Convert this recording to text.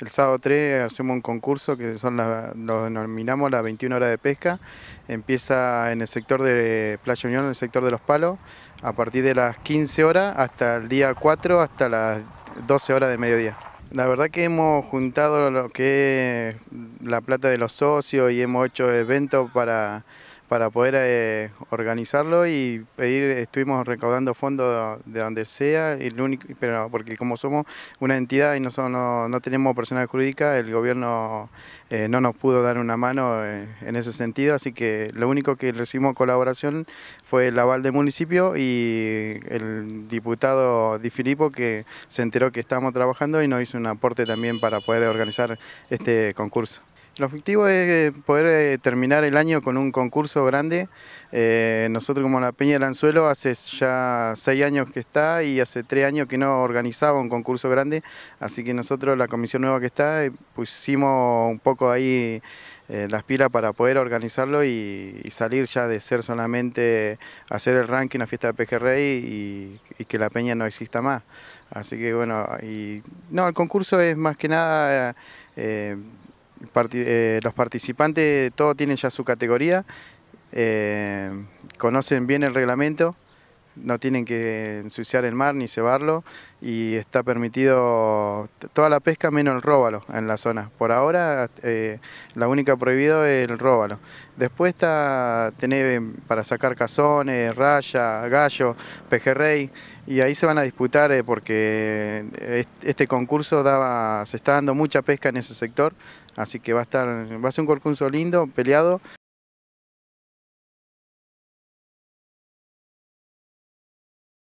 El sábado 3 hacemos un concurso que son lo denominamos las 21 horas de pesca. Empieza en el sector de Playa Unión, en el sector de Los Palos, a partir de las 15 horas hasta el día 4, hasta las 12 horas de mediodía. La verdad que hemos juntado lo que es la plata de los socios y hemos hecho eventos para para poder eh, organizarlo y pedir, estuvimos recaudando fondos de donde sea, único, pero porque como somos una entidad y no, no, tenemos personal jurídica, el gobierno eh, no nos pudo dar una mano eh, en ese sentido, así que lo único que recibimos colaboración fue el aval del municipio y el diputado Di Filippo que se enteró que estábamos trabajando y nos hizo un aporte también para poder organizar este concurso. El objetivo es eh, poder eh, terminar el año con un concurso grande. Eh, nosotros como la Peña del Anzuelo hace ya seis años que está y hace tres años que no organizaba un concurso grande, así que nosotros la comisión nueva que está pusimos un poco ahí las pilas para poder organizarlo y, salir ya de ser solamente hacer el ranking, una fiesta de pejerrey y, que la peña no exista más. Así que bueno, y no, el concurso es más que nada... Eh, los participantes, todos tienen ya su categoría, eh, conocen bien el reglamento, no tienen que ensuciar el mar ni cebarlo y está permitido toda la pesca menos el róbalo en la zona. Por ahora eh, la única prohibido es el róbalo. Después está tener em, para sacar cazones, raya, gallo, pejerrey y ahí se van a disputar eh, porque eh, este concurso se está dando mucha pesca en ese sector, así que va a estar va a ser un concurso lindo, peleado.